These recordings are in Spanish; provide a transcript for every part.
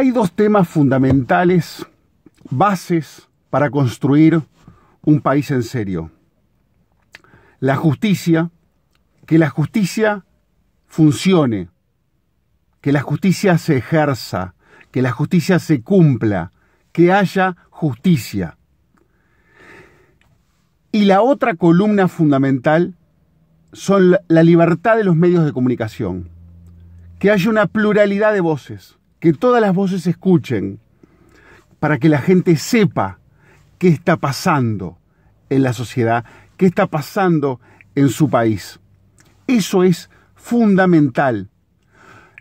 Hay dos temas fundamentales, bases para construir un país en serio. La justicia, que la justicia funcione, que la justicia se ejerza, que la justicia se cumpla, que haya justicia. Y la otra columna fundamental son la libertad de los medios de comunicación, que haya una pluralidad de voces, que todas las voces escuchen, para que la gente sepa qué está pasando en la sociedad, qué está pasando en su país. Eso es fundamental.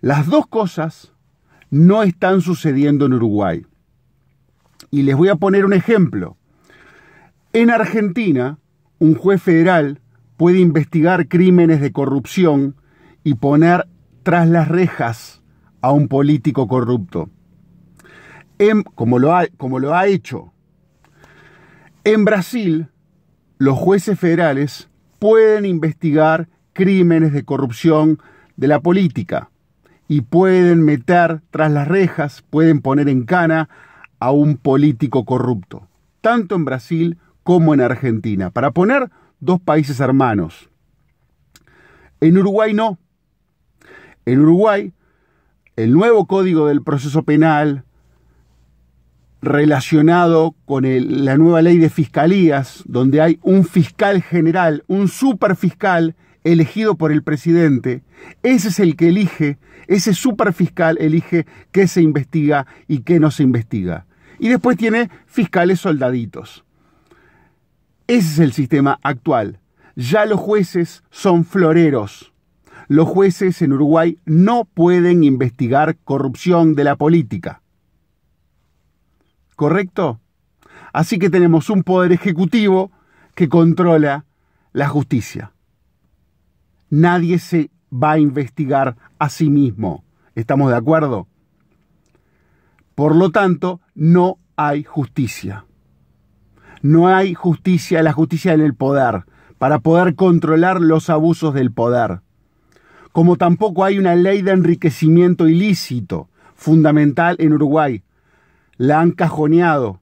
Las dos cosas no están sucediendo en Uruguay. Y les voy a poner un ejemplo. En Argentina, un juez federal puede investigar crímenes de corrupción y poner tras las rejas a un político corrupto, como, lo como lo ha hecho. En Brasil, los jueces federales pueden investigar crímenes de corrupción de la política y pueden meter tras las rejas, pueden poner en cana a un político corrupto, tanto en Brasil como en Argentina, para poner dos países hermanos. En Uruguay no. En Uruguay el nuevo código del proceso penal relacionado con la nueva ley de fiscalías, donde hay un fiscal general, un superfiscal elegido por el presidente, ese es el que elige, ese superfiscal elige qué se investiga y qué no se investiga. Y después tiene fiscales soldaditos. Ese es el sistema actual. Ya los jueces son floreros los jueces en Uruguay no pueden investigar corrupción de la política. ¿Correcto? Así que tenemos un poder ejecutivo que controla la justicia. Nadie se va a investigar a sí mismo. ¿Estamos de acuerdo? Por lo tanto, no hay justicia. No hay justicia, la justicia en el poder, para poder controlar los abusos del poder como tampoco hay una ley de enriquecimiento ilícito fundamental en Uruguay. La han cajoneado,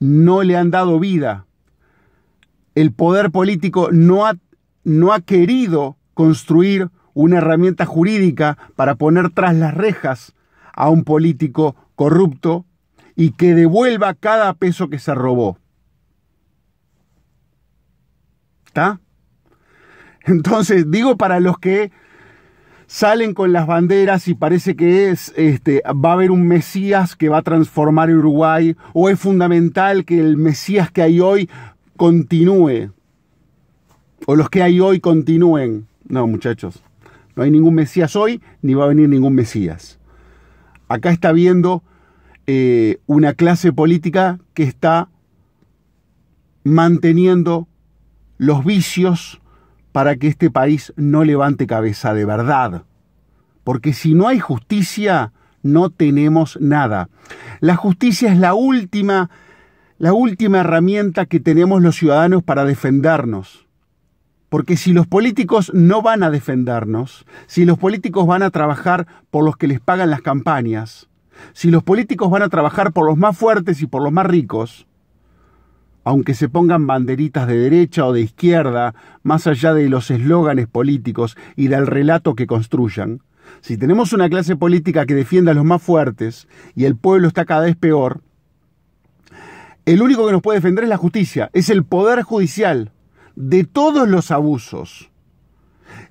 no le han dado vida. El poder político no ha, no ha querido construir una herramienta jurídica para poner tras las rejas a un político corrupto y que devuelva cada peso que se robó. ¿Está? Entonces, digo para los que salen con las banderas y parece que es, este, va a haber un Mesías que va a transformar Uruguay, o es fundamental que el Mesías que hay hoy continúe, o los que hay hoy continúen. No, muchachos, no hay ningún Mesías hoy, ni va a venir ningún Mesías. Acá está viendo eh, una clase política que está manteniendo los vicios para que este país no levante cabeza de verdad. Porque si no hay justicia, no tenemos nada. La justicia es la última, la última herramienta que tenemos los ciudadanos para defendernos. Porque si los políticos no van a defendernos, si los políticos van a trabajar por los que les pagan las campañas, si los políticos van a trabajar por los más fuertes y por los más ricos, aunque se pongan banderitas de derecha o de izquierda, más allá de los eslóganes políticos y del relato que construyan, si tenemos una clase política que defienda a los más fuertes y el pueblo está cada vez peor, el único que nos puede defender es la justicia, es el poder judicial de todos los abusos.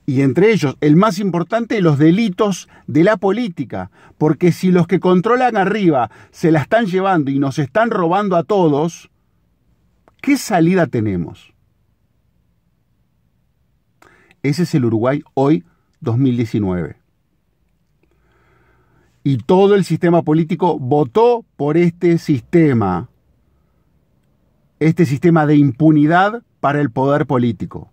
Y entre ellos, el más importante, los delitos de la política. Porque si los que controlan arriba se la están llevando y nos están robando a todos, ¿Qué salida tenemos? Ese es el Uruguay hoy 2019. Y todo el sistema político votó por este sistema, este sistema de impunidad para el poder político.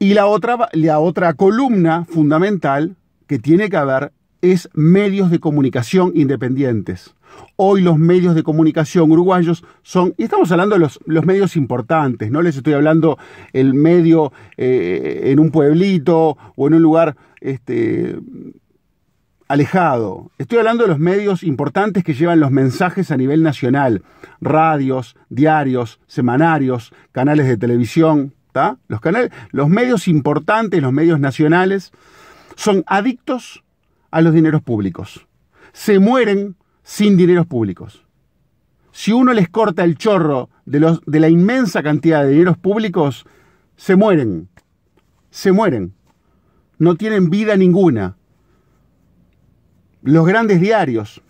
Y la otra, la otra columna fundamental que tiene que haber es medios de comunicación independientes. Hoy los medios de comunicación uruguayos son, y estamos hablando de los, medios importantes, no les estoy hablando el medio eh, en un pueblito o en un lugar este, alejado. Estoy hablando de los medios importantes que llevan los mensajes a nivel nacional, radios, diarios, semanarios, canales de televisión, Los, canales, los medios importantes, los medios nacionales, son adictos a los dineros públicos. Se mueren sin dineros públicos. Si uno les corta el chorro de, los, de la inmensa cantidad de dineros públicos, se mueren. Se mueren. No tienen vida ninguna. Los grandes diarios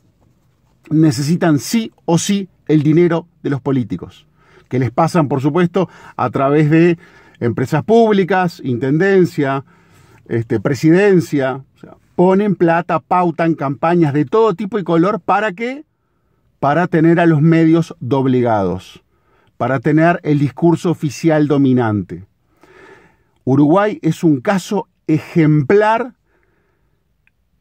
necesitan sí o sí el dinero de los políticos, que les pasan, por supuesto, a través de empresas públicas, intendencia, este, presidencia ponen plata, pautan campañas de todo tipo y color para qué? Para tener a los medios doblegados, para tener el discurso oficial dominante. Uruguay es un caso ejemplar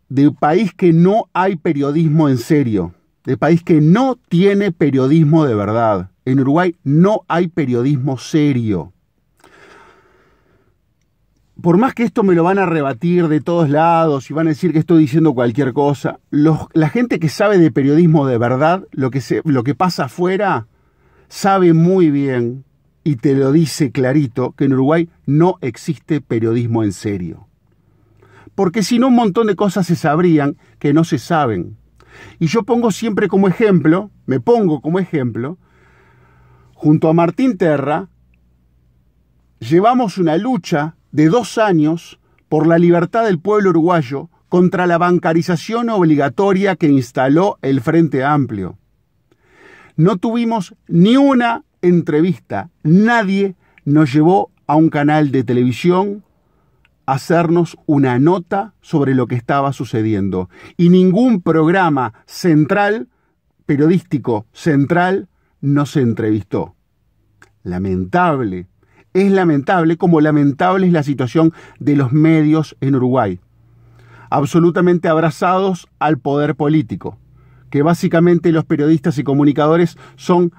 de país que no hay periodismo en serio, de país que no tiene periodismo de verdad. En Uruguay no hay periodismo serio por más que esto me lo van a rebatir de todos lados y van a decir que estoy diciendo cualquier cosa, la gente que sabe de periodismo de verdad, lo que, se, lo que pasa afuera, sabe muy bien y te lo dice clarito que en Uruguay no existe periodismo en serio. Porque si no, un montón de cosas se sabrían que no se saben. Y yo pongo siempre como ejemplo, me pongo como ejemplo, junto a Martín Terra, llevamos una lucha de dos años por la libertad del pueblo uruguayo contra la bancarización obligatoria que instaló el Frente Amplio. No tuvimos ni una entrevista, nadie nos llevó a un canal de televisión a hacernos una nota sobre lo que estaba sucediendo y ningún programa central, periodístico central, nos entrevistó. Lamentable es lamentable como lamentable es la situación de los medios en Uruguay, absolutamente abrazados al poder político, que básicamente los periodistas y comunicadores son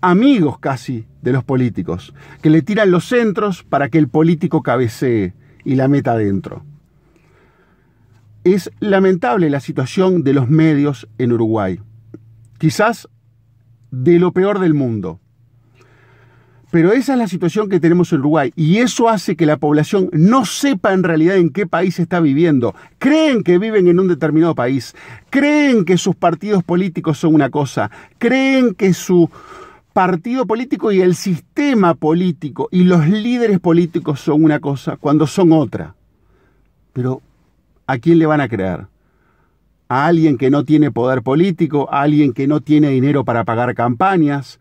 amigos casi de los políticos, que le tiran los centros para que el político cabecee y la meta adentro. Es lamentable la situación de los medios en Uruguay, quizás de lo peor del mundo. Pero esa es la situación que tenemos en Uruguay y eso hace que la población no sepa en realidad en qué país está viviendo. Creen que viven en un determinado país, creen que sus partidos políticos son una cosa, creen que su partido político y el sistema político y los líderes políticos son una cosa cuando son otra. Pero ¿a quién le van a creer? ¿A alguien que no tiene poder político? ¿A alguien que no tiene dinero para pagar campañas?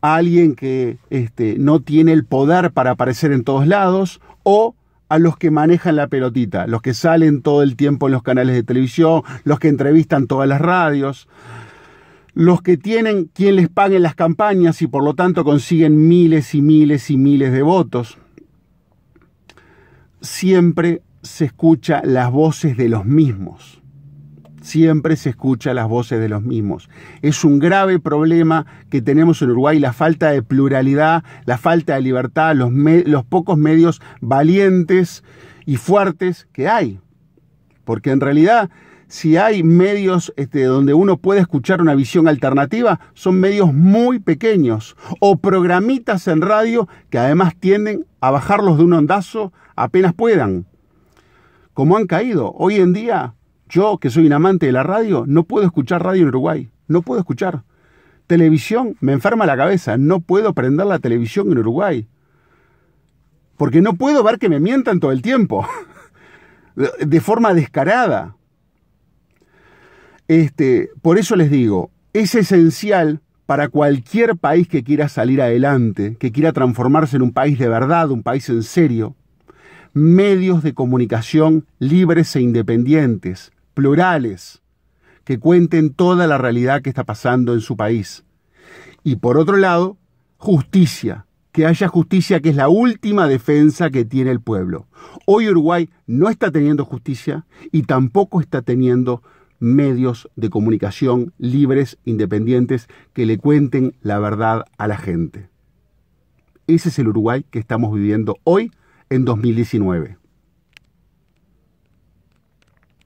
a alguien que este, no tiene el poder para aparecer en todos lados o a los que manejan la pelotita, los que salen todo el tiempo en los canales de televisión, los que entrevistan todas las radios, los que tienen quien les pague las campañas y por lo tanto consiguen miles y miles y miles de votos. Siempre se escucha las voces de los mismos siempre se escucha las voces de los mismos. Es un grave problema que tenemos en Uruguay, la falta de pluralidad, la falta de libertad, los, pocos medios valientes y fuertes que hay. Porque en realidad si hay medios este, donde uno puede escuchar una visión alternativa, son medios muy pequeños o programitas en radio que además tienden a bajarlos de un ondazo apenas puedan. Como han caído hoy en día yo, que soy un amante de la radio, no puedo escuchar radio en Uruguay. No puedo escuchar. Televisión, me enferma la cabeza. No puedo prender la televisión en Uruguay. Porque no puedo ver que me mientan todo el tiempo. De forma descarada. Este, por eso les digo, es esencial para cualquier país que quiera salir adelante, que quiera transformarse en un país de verdad, un país en serio, medios de comunicación libres e independientes, plurales que cuenten toda la realidad que está pasando en su país. Y por otro lado, justicia, que haya justicia que es la última defensa que tiene el pueblo. Hoy Uruguay no está teniendo justicia y tampoco está teniendo medios de comunicación libres, independientes, que le cuenten la verdad a la gente. Ese es el Uruguay que estamos viviendo hoy en 2019.